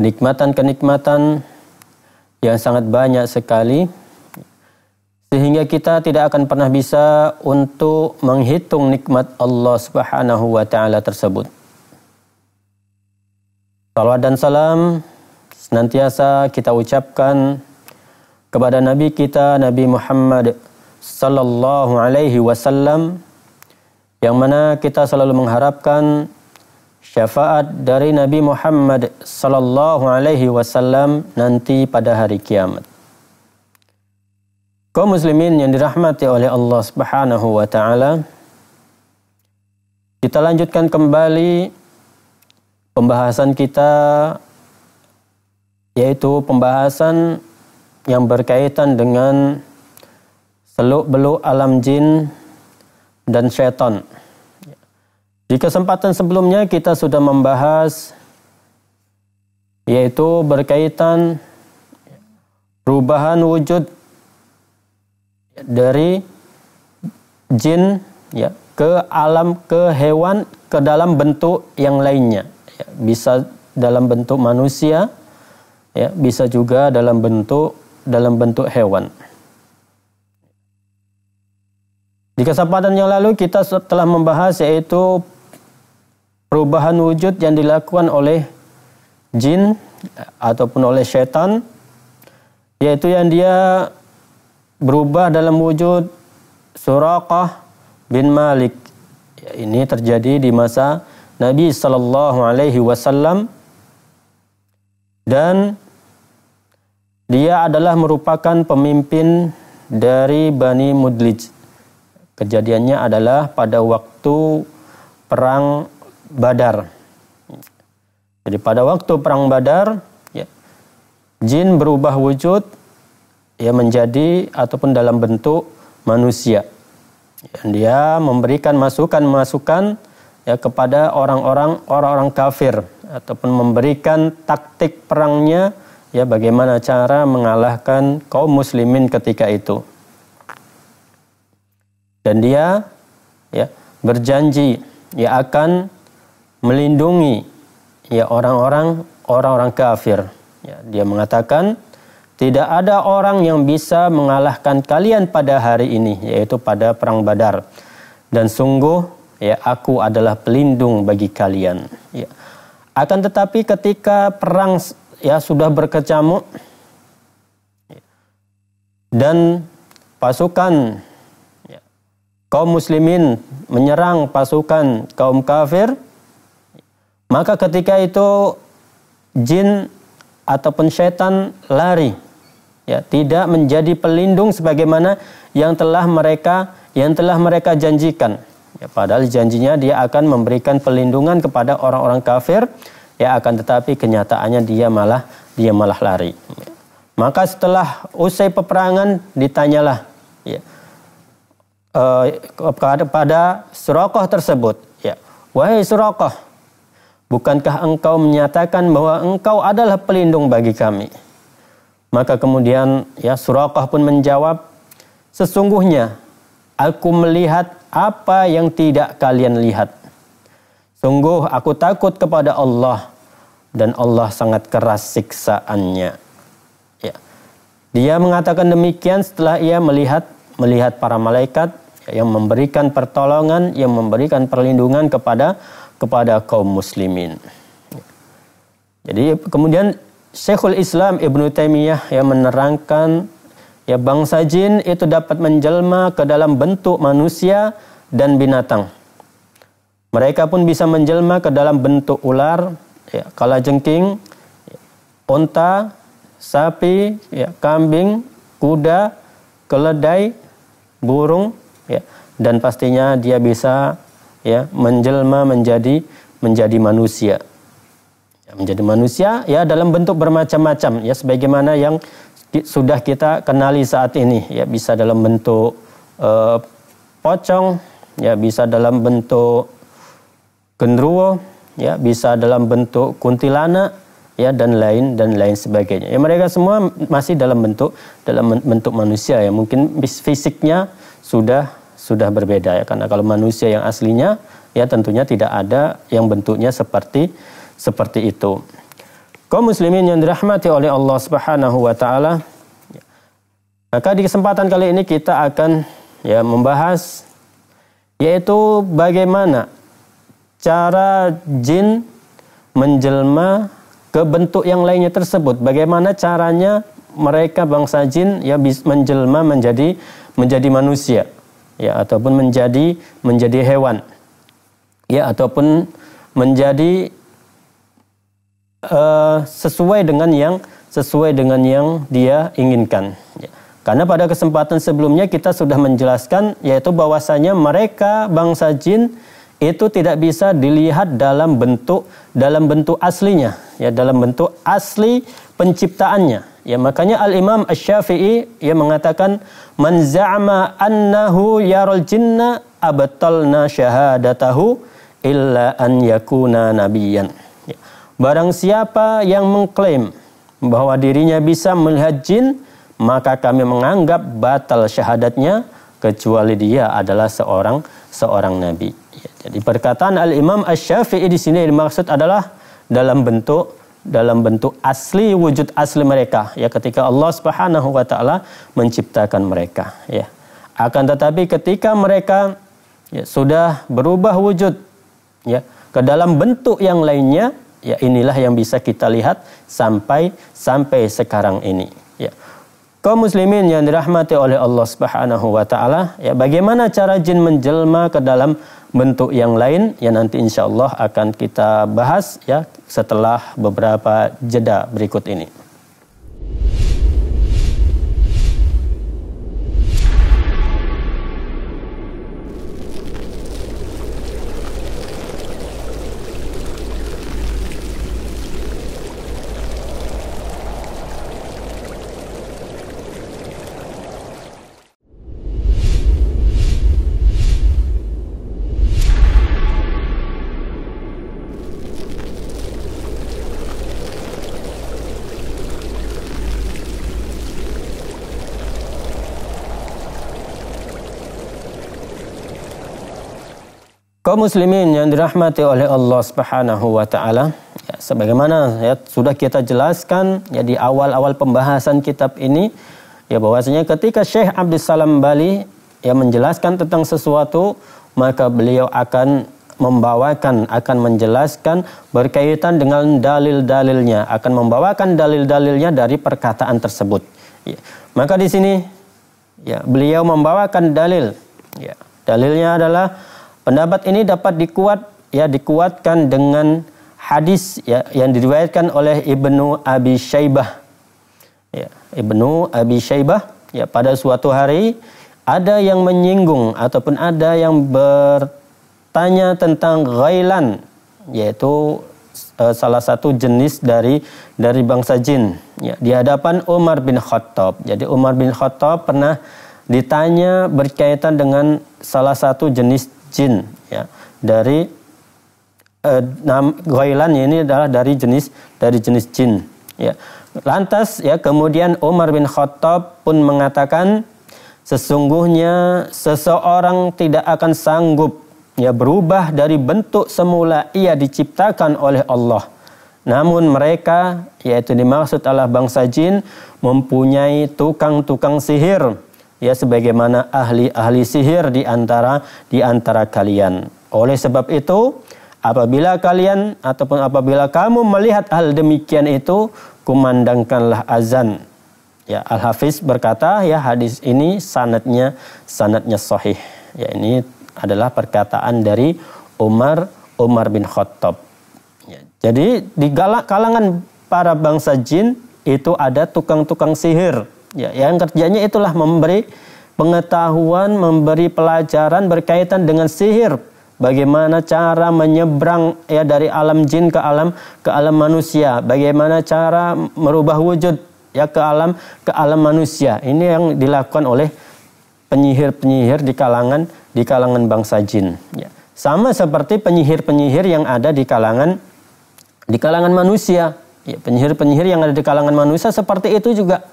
kenikmatan-kenikmatan yang sangat banyak sekali sehingga kita tidak akan pernah bisa untuk menghitung nikmat Allah Subhanahu wa taala tersebut. Salawat dan salam senantiasa kita ucapkan kepada nabi kita Nabi Muhammad sallallahu alaihi wasallam yang mana kita selalu mengharapkan syafaat dari Nabi Muhammad sallallahu alaihi wasallam nanti pada hari kiamat. Kaum muslimin yang dirahmati oleh Allah Subhanahu wa taala, kita lanjutkan kembali pembahasan kita yaitu pembahasan yang berkaitan dengan seluk-beluk alam jin dan setan. Di kesempatan sebelumnya kita sudah membahas yaitu berkaitan perubahan wujud dari jin ya ke alam ke hewan ke dalam bentuk yang lainnya ya, bisa dalam bentuk manusia ya bisa juga dalam bentuk dalam bentuk hewan di kesempatan yang lalu kita telah membahas yaitu perubahan wujud yang dilakukan oleh jin ataupun oleh setan yaitu yang dia berubah dalam wujud Suraqah bin Malik. Ini terjadi di masa Nabi sallallahu alaihi wasallam dan dia adalah merupakan pemimpin dari Bani Mudlij. Kejadiannya adalah pada waktu perang Badar. Jadi pada waktu perang Badar, ya, jin berubah wujud ya menjadi ataupun dalam bentuk manusia. dan dia memberikan masukan-masukan ya kepada orang-orang orang-orang kafir ataupun memberikan taktik perangnya ya bagaimana cara mengalahkan kaum muslimin ketika itu. Dan dia ya berjanji ya akan melindungi ya orang-orang orang-orang kafir. Ya, dia mengatakan tidak ada orang yang bisa mengalahkan kalian pada hari ini yaitu pada perang Badar. Dan sungguh ya aku adalah pelindung bagi kalian. Ya. Akan tetapi ketika perang ya sudah berkecamuk dan pasukan ya, kaum muslimin menyerang pasukan kaum kafir maka ketika itu jin ataupun setan lari ya tidak menjadi pelindung sebagaimana yang telah mereka yang telah mereka janjikan ya, padahal janjinya dia akan memberikan pelindungan kepada orang-orang kafir ya akan tetapi kenyataannya dia malah dia malah lari maka setelah usai peperangan ditanyalah ya, eh, kepada Surakoh tersebut ya wahai Surakoh Bukankah engkau menyatakan bahwa engkau adalah pelindung bagi kami? Maka kemudian ya Surakah pun menjawab, Sesungguhnya aku melihat apa yang tidak kalian lihat. Sungguh aku takut kepada Allah dan Allah sangat keras siksaannya. Ya. Dia mengatakan demikian setelah ia melihat melihat para malaikat yang memberikan pertolongan, yang memberikan perlindungan kepada kepada kaum muslimin. Jadi kemudian Syekhul Islam Ibnu Taimiyah yang menerangkan ya bangsa jin itu dapat menjelma ke dalam bentuk manusia dan binatang. Mereka pun bisa menjelma ke dalam bentuk ular, ya, jengking, onta, sapi, ya, kambing, kuda, keledai, burung, ya, dan pastinya dia bisa ya menjelma menjadi menjadi manusia ya, menjadi manusia ya dalam bentuk bermacam-macam ya sebagaimana yang di, sudah kita kenali saat ini ya bisa dalam bentuk eh, pocong ya bisa dalam bentuk genderuwo ya bisa dalam bentuk kuntilana ya dan lain dan lain sebagainya ya mereka semua masih dalam bentuk dalam bentuk manusia ya mungkin fisiknya sudah sudah berbeda ya karena kalau manusia yang aslinya ya tentunya tidak ada yang bentuknya seperti seperti itu. Kaum muslimin yang dirahmati oleh Allah Subhanahu wa taala. Maka di kesempatan kali ini kita akan ya membahas yaitu bagaimana cara jin menjelma ke bentuk yang lainnya tersebut. Bagaimana caranya mereka bangsa jin ya menjelma menjadi menjadi manusia ya ataupun menjadi menjadi hewan ya ataupun menjadi uh, sesuai dengan yang sesuai dengan yang dia inginkan ya. karena pada kesempatan sebelumnya kita sudah menjelaskan yaitu bahwasanya mereka bangsa jin itu tidak bisa dilihat dalam bentuk dalam bentuk aslinya ya dalam bentuk asli penciptaannya Ya makanya Al Imam Asy-Syafi'i ya mengatakan man za'ama annahu yaral jinna abatalna syahadatahu illa an yakuna nabiyan. Ya. Barang siapa yang mengklaim bahwa dirinya bisa melihat jin, maka kami menganggap batal syahadatnya kecuali dia adalah seorang seorang nabi. Ya, jadi perkataan Al Imam Asy-Syafi'i di sini dimaksud adalah dalam bentuk dalam bentuk asli wujud asli mereka ya ketika Allah Subhanahu wa taala menciptakan mereka ya akan tetapi ketika mereka ya, sudah berubah wujud ya ke dalam bentuk yang lainnya ya inilah yang bisa kita lihat sampai sampai sekarang ini ya Kaum muslimin yang dirahmati oleh Allah Subhanahu wa taala, ya bagaimana cara jin menjelma ke dalam bentuk yang lain yang nanti insya Allah akan kita bahas ya setelah beberapa jeda berikut ini. Kaum muslimin yang dirahmati oleh Allah Subhanahu wa taala, ya, sebagaimana ya sudah kita jelaskan ya di awal-awal pembahasan kitab ini ya bahwasanya ketika Syekh Abdul Salam Bali ya menjelaskan tentang sesuatu maka beliau akan membawakan akan menjelaskan berkaitan dengan dalil-dalilnya akan membawakan dalil-dalilnya dari perkataan tersebut ya. maka di sini ya beliau membawakan dalil ya dalilnya adalah Pendapat ini dapat dikuat ya dikuatkan dengan hadis ya yang diriwayatkan oleh Ibnu Abi Syaibah. Ya, Ibnu Abi Syaibah ya pada suatu hari ada yang menyinggung ataupun ada yang bertanya tentang ghailan yaitu e, salah satu jenis dari dari bangsa jin ya di hadapan Umar bin Khattab. Jadi Umar bin Khattab pernah ditanya berkaitan dengan salah satu jenis jin ya dari eh, Goilan ini adalah dari jenis dari jenis jin ya lantas ya kemudian Umar bin Khattab pun mengatakan sesungguhnya seseorang tidak akan sanggup ya berubah dari bentuk semula ia diciptakan oleh Allah namun mereka yaitu dimaksud Allah bangsa jin mempunyai tukang-tukang sihir ya sebagaimana ahli-ahli sihir di antara di antara kalian. Oleh sebab itu, apabila kalian ataupun apabila kamu melihat hal demikian itu, kumandangkanlah azan. Ya, Al-Hafiz berkata, ya hadis ini sanatnya sanatnya sahih. Ya, ini adalah perkataan dari Umar Umar bin Khattab. Ya, jadi di kalangan para bangsa jin itu ada tukang-tukang sihir Ya, yang kerjanya itulah memberi pengetahuan, memberi pelajaran berkaitan dengan sihir. Bagaimana cara menyeberang ya dari alam jin ke alam ke alam manusia? Bagaimana cara merubah wujud ya ke alam ke alam manusia? Ini yang dilakukan oleh penyihir-penyihir di kalangan di kalangan bangsa jin. Ya. Sama seperti penyihir-penyihir yang ada di kalangan di kalangan manusia. Ya, penyihir-penyihir yang ada di kalangan manusia seperti itu juga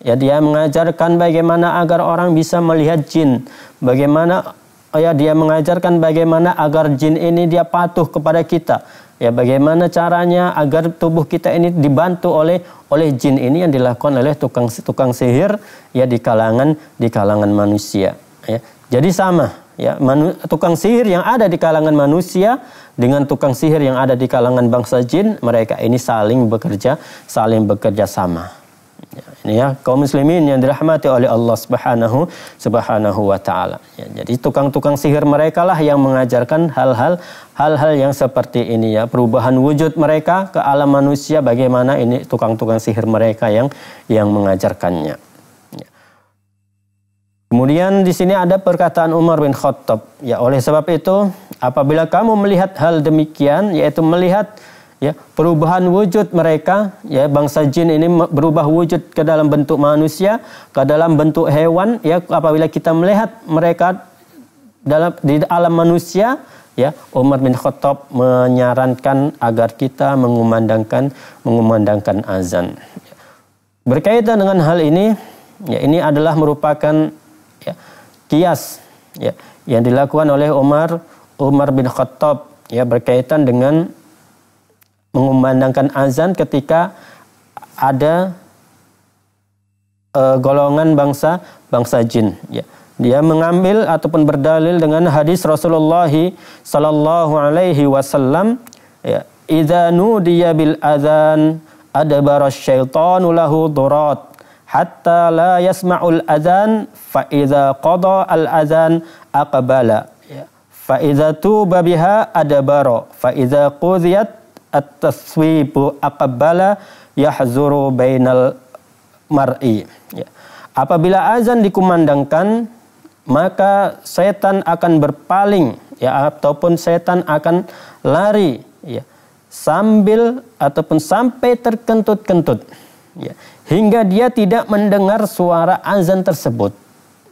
Ya, dia mengajarkan bagaimana agar orang bisa melihat jin, bagaimana ya dia mengajarkan bagaimana agar jin ini dia patuh kepada kita. Ya, bagaimana caranya agar tubuh kita ini dibantu oleh oleh jin ini yang dilakukan oleh tukang tukang sihir ya di kalangan di kalangan manusia. Ya. Jadi sama ya manu, tukang sihir yang ada di kalangan manusia dengan tukang sihir yang ada di kalangan bangsa jin mereka ini saling bekerja saling bekerja sama. Ini ya, ya, kaum muslimin yang dirahmati oleh Allah Subhanahu Subhanahu wa taala. Ya, jadi tukang-tukang sihir mereka lah yang mengajarkan hal-hal hal-hal yang seperti ini ya, perubahan wujud mereka ke alam manusia bagaimana ini tukang-tukang sihir mereka yang yang mengajarkannya. Ya. Kemudian di sini ada perkataan Umar bin Khattab, ya oleh sebab itu apabila kamu melihat hal demikian yaitu melihat ya perubahan wujud mereka ya bangsa jin ini berubah wujud ke dalam bentuk manusia ke dalam bentuk hewan ya apabila kita melihat mereka dalam di alam manusia ya Umar bin Khattab menyarankan agar kita mengumandangkan mengumandangkan azan berkaitan dengan hal ini ya ini adalah merupakan ya, kias ya yang dilakukan oleh Umar Umar bin Khattab ya berkaitan dengan mengumandangkan azan ketika ada e, golongan bangsa bangsa jin ya dia mengambil ataupun berdalil dengan hadis Rasulullah sallallahu alaihi wasallam ya idza nudiya bil adzan adbara syaitanu lahu durat hatta la yasma'ul adzan fa idza qada al adzan aqbala ya fa idza tuba biha adbara fa idza qudiyat at-taswibu apabila yahzuru bainal mar'i. Ya. Apabila azan dikumandangkan, maka setan akan berpaling ya ataupun setan akan lari ya sambil ataupun sampai terkentut-kentut ya hingga dia tidak mendengar suara azan tersebut.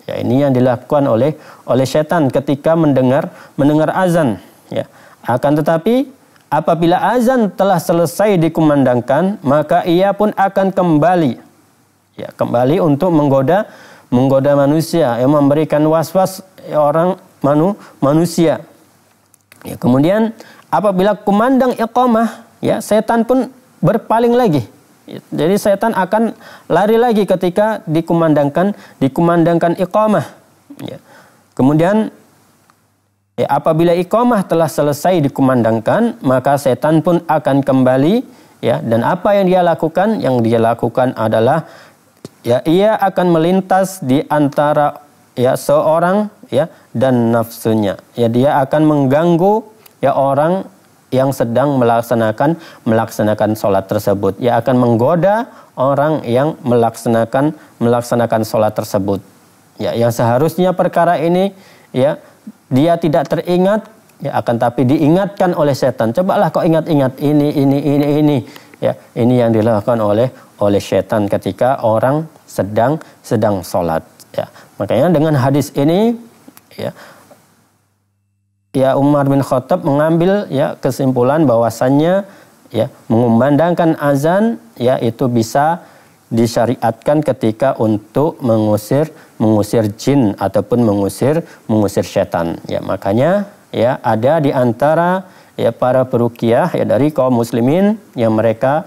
Ya ini yang dilakukan oleh oleh setan ketika mendengar mendengar azan ya. Akan tetapi Apabila azan telah selesai dikumandangkan, maka ia pun akan kembali. Ya, kembali untuk menggoda menggoda manusia, yang memberikan was-was orang manu, manusia. Ya, kemudian apabila kumandang iqamah, ya setan pun berpaling lagi. Ya, jadi setan akan lari lagi ketika dikumandangkan dikumandangkan iqamah. Ya. Kemudian Ya, apabila iqamah telah selesai dikumandangkan, maka setan pun akan kembali ya dan apa yang dia lakukan? Yang dia lakukan adalah ya ia akan melintas di antara ya seorang ya dan nafsunya. Ya dia akan mengganggu ya orang yang sedang melaksanakan melaksanakan sholat tersebut. Ya akan menggoda orang yang melaksanakan melaksanakan sholat tersebut. Ya yang seharusnya perkara ini ya dia tidak teringat ya akan tapi diingatkan oleh setan cobalah kau ingat-ingat ini ini ini ini ya ini yang dilakukan oleh oleh setan ketika orang sedang sedang sholat ya makanya dengan hadis ini ya ya Umar bin Khattab mengambil ya kesimpulan bahwasannya ya mengumandangkan azan ya itu bisa disyariatkan ketika untuk mengusir mengusir jin ataupun mengusir mengusir setan. Ya, makanya ya ada di antara ya para perukiah ya dari kaum muslimin yang mereka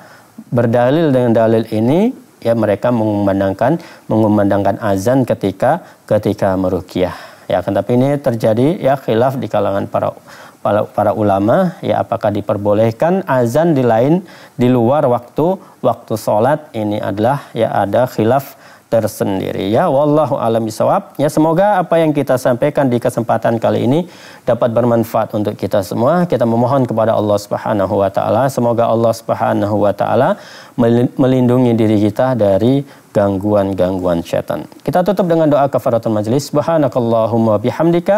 berdalil dengan dalil ini ya mereka mengumandangkan mengumandangkan azan ketika ketika merukiah. Ya, tetapi kan, ini terjadi ya khilaf di kalangan para para ulama ya apakah diperbolehkan azan di lain di luar waktu waktu sholat ini adalah ya ada khilaf tersendiri ya wallahu alam bisawab ya semoga apa yang kita sampaikan di kesempatan kali ini dapat bermanfaat untuk kita semua kita memohon kepada Allah Subhanahu wa taala semoga Allah Subhanahu wa taala melindungi diri kita dari gangguan-gangguan setan kita tutup dengan doa kafaratul majelis subhanakallahumma bihamdika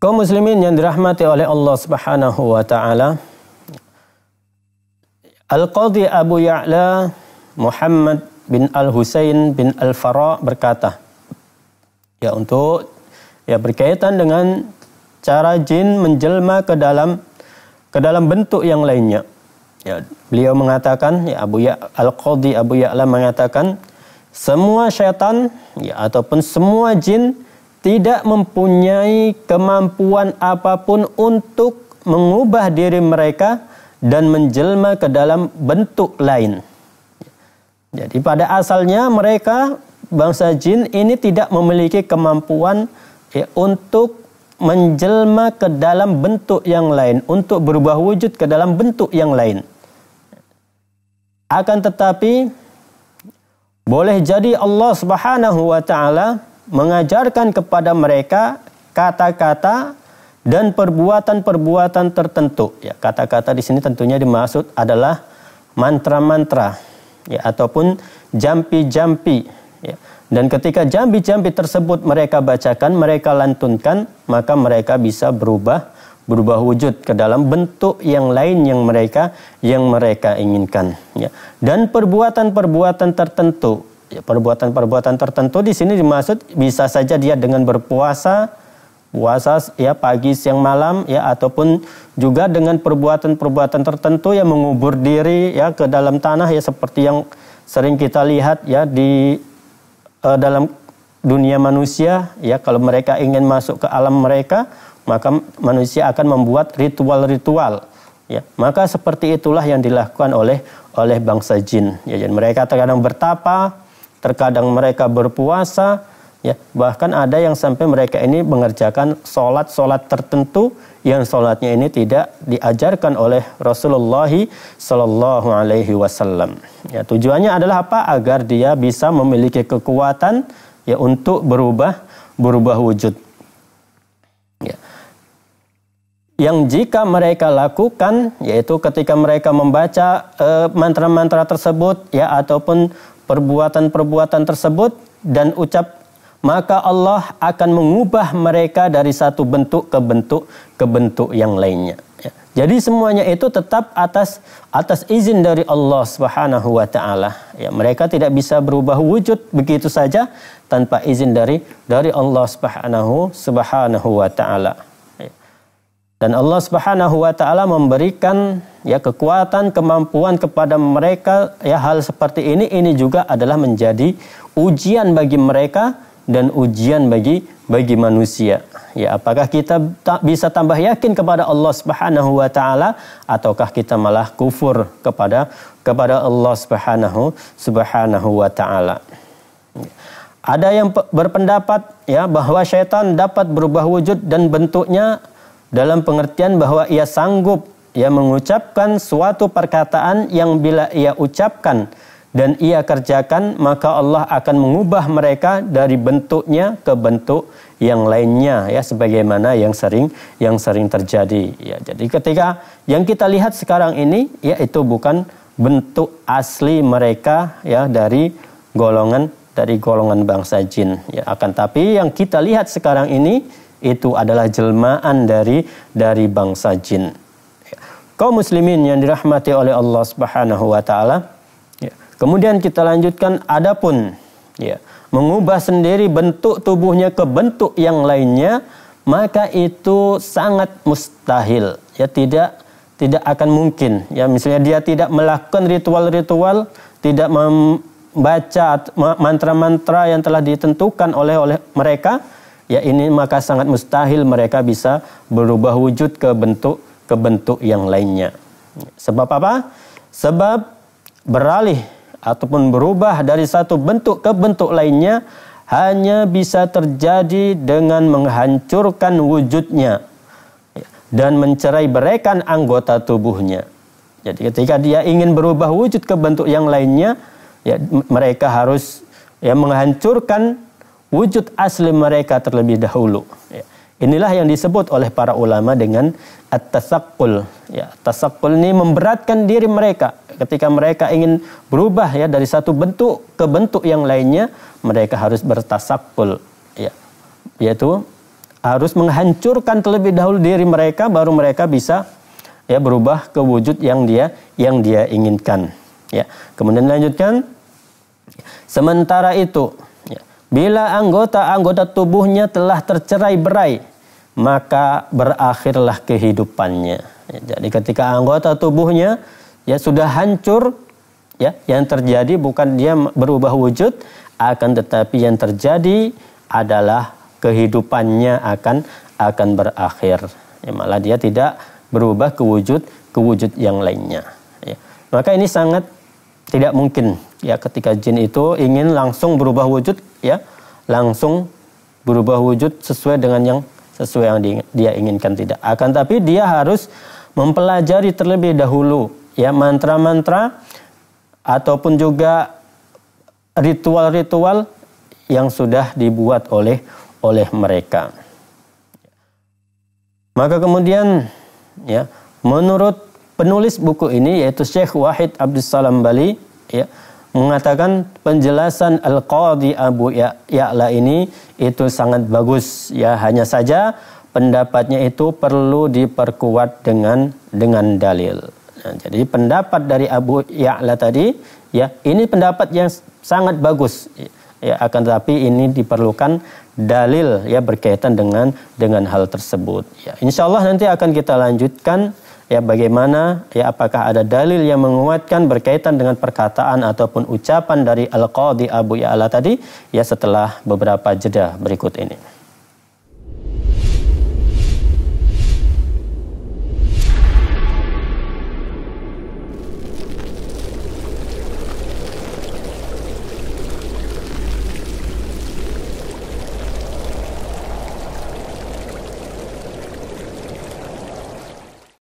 Kaum muslimin yang dirahmati oleh Allah Subhanahu wa taala. Al-Qadhi Abu Ya'la Muhammad bin Al-Husain bin Al-Fara berkata, ya untuk ya berkaitan dengan cara jin menjelma ke dalam ke dalam bentuk yang lainnya. Ya, beliau mengatakan ya Abu Ya Al-Qadhi Abu Ya'la mengatakan semua syaitan ya ataupun semua jin tidak mempunyai kemampuan apapun untuk mengubah diri mereka dan menjelma ke dalam bentuk lain. Jadi pada asalnya mereka bangsa jin ini tidak memiliki kemampuan ya, untuk menjelma ke dalam bentuk yang lain, untuk berubah wujud ke dalam bentuk yang lain. Akan tetapi boleh jadi Allah Subhanahu wa taala mengajarkan kepada mereka kata-kata dan perbuatan-perbuatan tertentu. Ya, kata-kata di sini tentunya dimaksud adalah mantra-mantra ya ataupun jampi-jampi ya. Dan ketika jampi-jampi tersebut mereka bacakan, mereka lantunkan, maka mereka bisa berubah berubah wujud ke dalam bentuk yang lain yang mereka yang mereka inginkan ya. Dan perbuatan-perbuatan tertentu Ya, perbuatan-perbuatan tertentu di sini dimaksud bisa saja dia dengan berpuasa puasa ya pagi siang malam ya ataupun juga dengan perbuatan-perbuatan tertentu yang mengubur diri ya ke dalam tanah ya seperti yang sering kita lihat ya di eh, dalam dunia manusia ya kalau mereka ingin masuk ke alam mereka maka manusia akan membuat ritual-ritual ya maka seperti itulah yang dilakukan oleh oleh bangsa jin ya jadi mereka terkadang bertapa terkadang mereka berpuasa ya bahkan ada yang sampai mereka ini mengerjakan sholat-sholat tertentu yang sholatnya ini tidak diajarkan oleh Rasulullah Shallallahu Alaihi Wasallam ya tujuannya adalah apa agar dia bisa memiliki kekuatan ya untuk berubah berubah wujud ya yang jika mereka lakukan yaitu ketika mereka membaca eh, mantra-mantra e, mantra -mantra tersebut ya ataupun perbuatan-perbuatan tersebut dan ucap maka Allah akan mengubah mereka dari satu bentuk ke bentuk ke bentuk yang lainnya. Ya. Jadi semuanya itu tetap atas atas izin dari Allah Subhanahu wa taala. Ya, mereka tidak bisa berubah wujud begitu saja tanpa izin dari dari Allah Subhanahu Subhanahu wa taala. Dan Allah Subhanahu wa taala memberikan ya kekuatan, kemampuan kepada mereka ya hal seperti ini ini juga adalah menjadi ujian bagi mereka dan ujian bagi bagi manusia. Ya, apakah kita tak bisa tambah yakin kepada Allah Subhanahu wa taala ataukah kita malah kufur kepada kepada Allah Subhanahu Subhanahu wa taala. Ada yang berpendapat ya bahwa syaitan dapat berubah wujud dan bentuknya dalam pengertian bahwa ia sanggup ia mengucapkan suatu perkataan yang bila ia ucapkan dan ia kerjakan maka Allah akan mengubah mereka dari bentuknya ke bentuk yang lainnya ya sebagaimana yang sering yang sering terjadi ya jadi ketika yang kita lihat sekarang ini yaitu bukan bentuk asli mereka ya dari golongan dari golongan bangsa jin ya akan tapi yang kita lihat sekarang ini itu adalah jelmaan dari dari bangsa jin. Ya. kau muslimin yang dirahmati oleh Allah Subhanahu wa taala. Ya. Kemudian kita lanjutkan adapun ya, mengubah sendiri bentuk tubuhnya ke bentuk yang lainnya, maka itu sangat mustahil. Ya tidak tidak akan mungkin. Ya misalnya dia tidak melakukan ritual-ritual, tidak membaca mantra-mantra yang telah ditentukan oleh oleh mereka, Ya ini maka sangat mustahil mereka bisa berubah wujud ke bentuk ke bentuk yang lainnya. Sebab apa? Sebab beralih ataupun berubah dari satu bentuk ke bentuk lainnya hanya bisa terjadi dengan menghancurkan wujudnya dan mencerai berikan anggota tubuhnya. Jadi ketika dia ingin berubah wujud ke bentuk yang lainnya, ya mereka harus ya menghancurkan wujud asli mereka terlebih dahulu. Ya. Inilah yang disebut oleh para ulama dengan at-tasakul. Ya, tasakul ini memberatkan diri mereka ketika mereka ingin berubah ya dari satu bentuk ke bentuk yang lainnya, mereka harus bertasakul. Ya, yaitu harus menghancurkan terlebih dahulu diri mereka baru mereka bisa ya berubah ke wujud yang dia yang dia inginkan. Ya. Kemudian lanjutkan sementara itu Bila anggota-anggota tubuhnya telah tercerai berai, maka berakhirlah kehidupannya. Ya, jadi ketika anggota tubuhnya ya sudah hancur, ya yang terjadi bukan dia berubah wujud, akan tetapi yang terjadi adalah kehidupannya akan akan berakhir. Ya, malah dia tidak berubah ke wujud ke wujud yang lainnya. Ya. Maka ini sangat tidak mungkin ya ketika jin itu ingin langsung berubah wujud ya langsung berubah wujud sesuai dengan yang sesuai yang dia inginkan tidak akan tapi dia harus mempelajari terlebih dahulu ya mantra-mantra ataupun juga ritual-ritual yang sudah dibuat oleh oleh mereka. Maka kemudian ya menurut Penulis buku ini yaitu Syekh Wahid Abdus Salam Bali ya, mengatakan penjelasan Al-Qadhi Abu ya-, Ya'la ini itu sangat bagus ya hanya saja pendapatnya itu perlu diperkuat dengan dengan dalil. Nah, jadi pendapat dari Abu Ya'la tadi ya ini pendapat yang sangat bagus ya akan tetapi ini diperlukan dalil ya berkaitan dengan dengan hal tersebut ya insyaallah nanti akan kita lanjutkan ya bagaimana ya apakah ada dalil yang menguatkan berkaitan dengan perkataan ataupun ucapan dari Al-Qadhi Abu Ya'la tadi ya setelah beberapa jeda berikut ini.